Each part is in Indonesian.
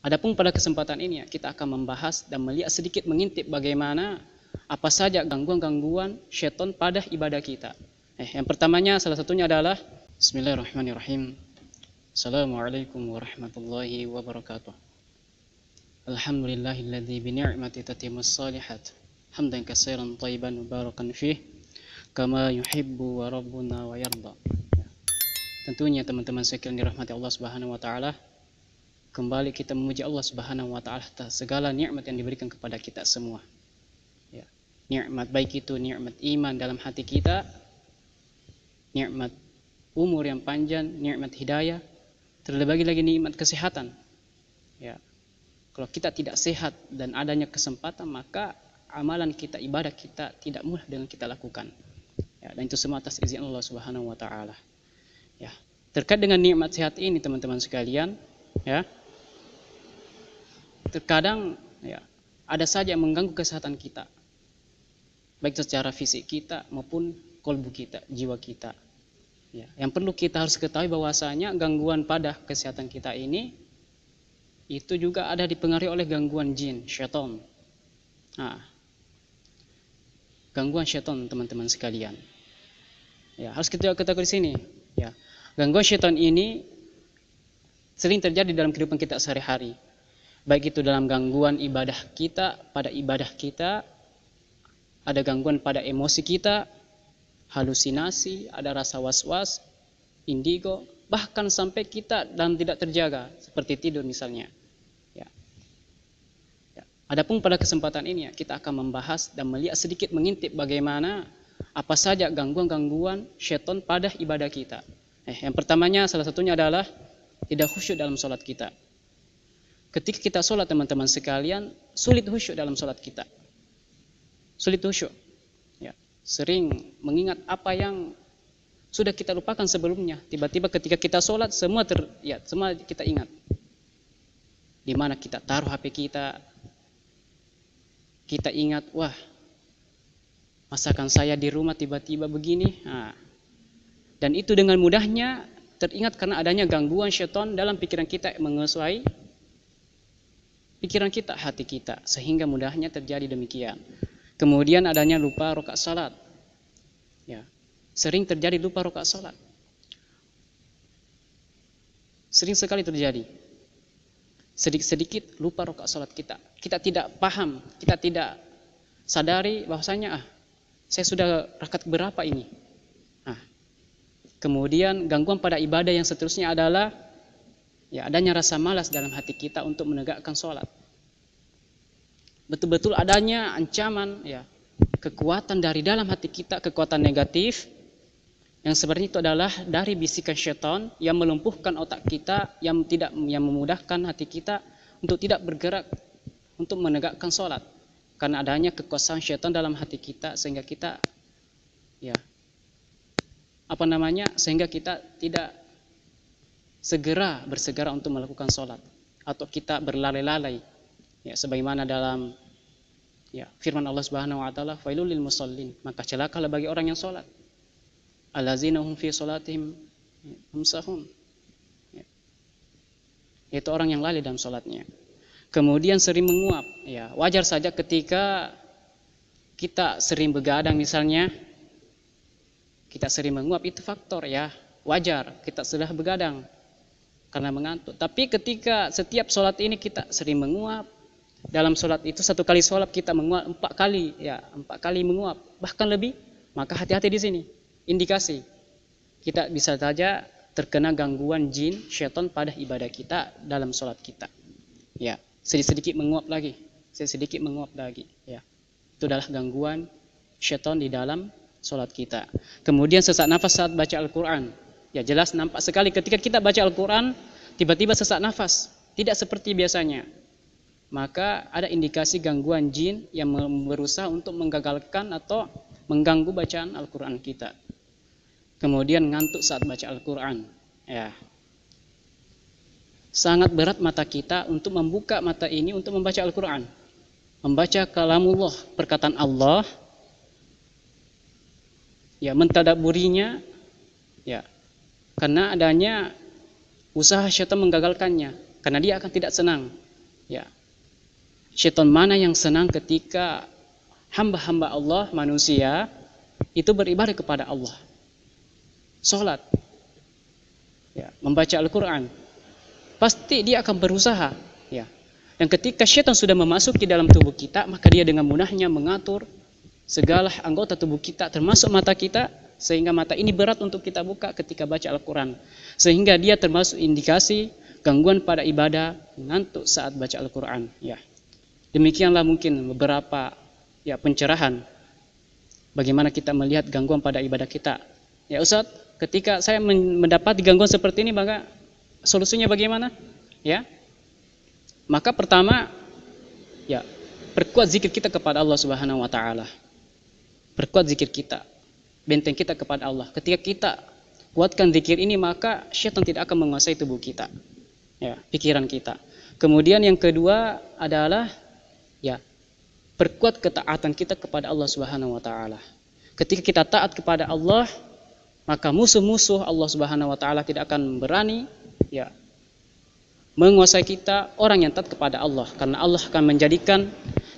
Adapun pada kesempatan ini ya, kita akan membahas dan melihat sedikit mengintip bagaimana apa saja gangguan-gangguan syaitan pada ibadah kita. Eh, yang pertamanya salah satunya adalah Bismillahirrahmanirrahim. Assalamualaikum warahmatullahi wabarakatuh. Alhamdulillahilladzi bi ni'mati tatimmus salihat. Hamdan katsiran thayyiban mubarakan fih kama yuhibbu wa rabbuna wa yarda. Tentunya teman-teman sekalian dirahmati Allah Subhanahu wa taala, kembali kita memuji Allah Subhanahu wa taala atas segala nikmat yang diberikan kepada kita semua. Ya. Nikmat baik itu nikmat iman dalam hati kita, nikmat umur yang panjang, nikmat hidayah, terlebih lagi nikmat kesehatan. Ya. Kalau kita tidak sehat dan adanya kesempatan maka amalan kita, ibadah kita tidak mudah dengan kita lakukan. Ya, dan itu semua atas izin Allah Subhanahu wa taala. Ya. Terkait dengan nikmat sehat ini teman-teman sekalian, ya terkadang ya, ada saja yang mengganggu kesehatan kita. Baik secara fisik kita maupun kolbu kita, jiwa kita. Ya, yang perlu kita harus ketahui bahwasanya gangguan pada kesehatan kita ini itu juga ada dipengaruhi oleh gangguan jin, syaitan. Nah, gangguan syaitan teman-teman sekalian. Ya, harus kita ketahui di sini. Ya, gangguan syaitan ini sering terjadi dalam kehidupan kita sehari-hari. Baik itu dalam gangguan ibadah kita, pada ibadah kita, ada gangguan pada emosi kita, halusinasi, ada rasa was-was, indigo, bahkan sampai kita dan tidak terjaga, seperti tidur misalnya. Ya. Ya. Adapun pada kesempatan ini ya, kita akan membahas dan melihat sedikit mengintip bagaimana apa saja gangguan-gangguan setan pada ibadah kita. Eh, yang pertamanya salah satunya adalah tidak khusyuk dalam sholat kita. Ketika kita sholat teman-teman sekalian, sulit khusyuk dalam sholat kita. Sulit khusyuk. Ya. Sering mengingat apa yang sudah kita lupakan sebelumnya. Tiba-tiba ketika kita sholat, semua ter, ya, semua kita ingat. Di mana kita taruh HP kita, kita ingat, wah, masakan saya di rumah tiba-tiba begini. Nah, dan itu dengan mudahnya teringat karena adanya gangguan syaitan dalam pikiran kita mengesuai pikiran kita, hati kita, sehingga mudahnya terjadi demikian. Kemudian adanya lupa rokaat salat. Ya, sering terjadi lupa rokaat salat. Sering sekali terjadi. Sedikit-sedikit lupa rokaat salat kita. Kita tidak paham, kita tidak sadari bahwasanya ah, saya sudah rakaat berapa ini. Ah. kemudian gangguan pada ibadah yang seterusnya adalah Ya, adanya rasa malas dalam hati kita untuk menegakkan sholat. Betul-betul adanya ancaman, ya, kekuatan dari dalam hati kita, kekuatan negatif, yang sebenarnya itu adalah dari bisikan syaitan yang melumpuhkan otak kita, yang tidak yang memudahkan hati kita untuk tidak bergerak untuk menegakkan sholat. Karena adanya kekuasaan syaitan dalam hati kita sehingga kita ya apa namanya sehingga kita tidak segera bersegera untuk melakukan sholat atau kita berlalai-lalai ya sebagaimana dalam ya firman Allah Subhanahu wa taala failul lil musallin maka celakalah bagi orang yang sholat allazina hum fi sholatihim humsahun ya. itu orang yang lalai dalam sholatnya kemudian sering menguap ya wajar saja ketika kita sering begadang misalnya kita sering menguap itu faktor ya wajar kita sudah begadang karena mengantuk. Tapi ketika setiap sholat ini kita sering menguap, dalam sholat itu satu kali sholat kita menguap empat kali, ya empat kali menguap, bahkan lebih, maka hati-hati di sini. Indikasi kita bisa saja terkena gangguan jin, syaitan pada ibadah kita dalam sholat kita. Ya, sedikit-sedikit menguap lagi, sedikit sedikit menguap lagi. Ya, itu adalah gangguan syaitan di dalam sholat kita. Kemudian sesak nafas saat baca Al-Quran, Ya jelas nampak sekali ketika kita baca Al-Quran, tiba-tiba sesak nafas, tidak seperti biasanya. Maka ada indikasi gangguan jin yang berusaha untuk menggagalkan atau mengganggu bacaan Al-Quran kita. Kemudian ngantuk saat baca Al-Quran. Ya. Sangat berat mata kita untuk membuka mata ini untuk membaca Al-Quran. Membaca kalamullah, perkataan Allah. Ya, mentadaburinya. Ya, karena adanya usaha syaitan menggagalkannya karena dia akan tidak senang ya syaitan mana yang senang ketika hamba-hamba Allah manusia itu beribadah kepada Allah sholat ya, membaca Al-Quran pasti dia akan berusaha ya dan ketika syaitan sudah memasuki dalam tubuh kita maka dia dengan mudahnya mengatur segala anggota tubuh kita termasuk mata kita sehingga mata ini berat untuk kita buka ketika baca Al-Quran. Sehingga dia termasuk indikasi gangguan pada ibadah ngantuk saat baca Al-Quran. Ya. Demikianlah mungkin beberapa ya pencerahan bagaimana kita melihat gangguan pada ibadah kita. Ya Ustaz, ketika saya mendapat gangguan seperti ini maka solusinya bagaimana? Ya. Maka pertama ya perkuat zikir kita kepada Allah Subhanahu wa taala. Perkuat zikir kita benteng kita kepada Allah. Ketika kita kuatkan zikir ini maka syaitan tidak akan menguasai tubuh kita. Ya, pikiran kita. Kemudian yang kedua adalah ya perkuat ketaatan kita kepada Allah Subhanahu wa taala. Ketika kita taat kepada Allah, maka musuh-musuh Allah Subhanahu wa taala tidak akan berani ya menguasai kita orang yang taat kepada Allah karena Allah akan menjadikan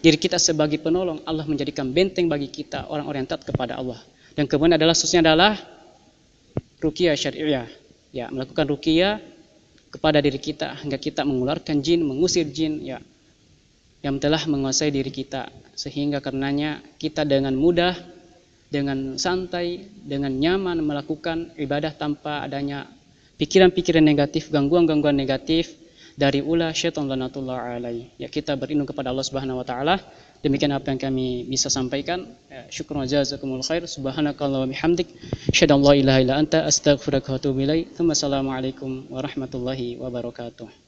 diri kita sebagai penolong, Allah menjadikan benteng bagi kita orang-orang yang taat kepada Allah. Dan kemudian adalah khususnya adalah rukia syariah. Ya, melakukan rukia kepada diri kita hingga kita mengeluarkan jin, mengusir jin ya yang telah menguasai diri kita sehingga karenanya kita dengan mudah dengan santai, dengan nyaman melakukan ibadah tanpa adanya pikiran-pikiran negatif, gangguan-gangguan negatif dari ula syaitan lanatullah alai. Ya kita berlindung kepada Allah Subhanahu wa taala. Demikian apa yang kami bisa sampaikan. Ya, syukur wa jazakumul khair. Subhanakallah wa bihamdik. Syadallah ilaha illa anta astaghfirullah wa atubu Assalamualaikum warahmatullahi wabarakatuh.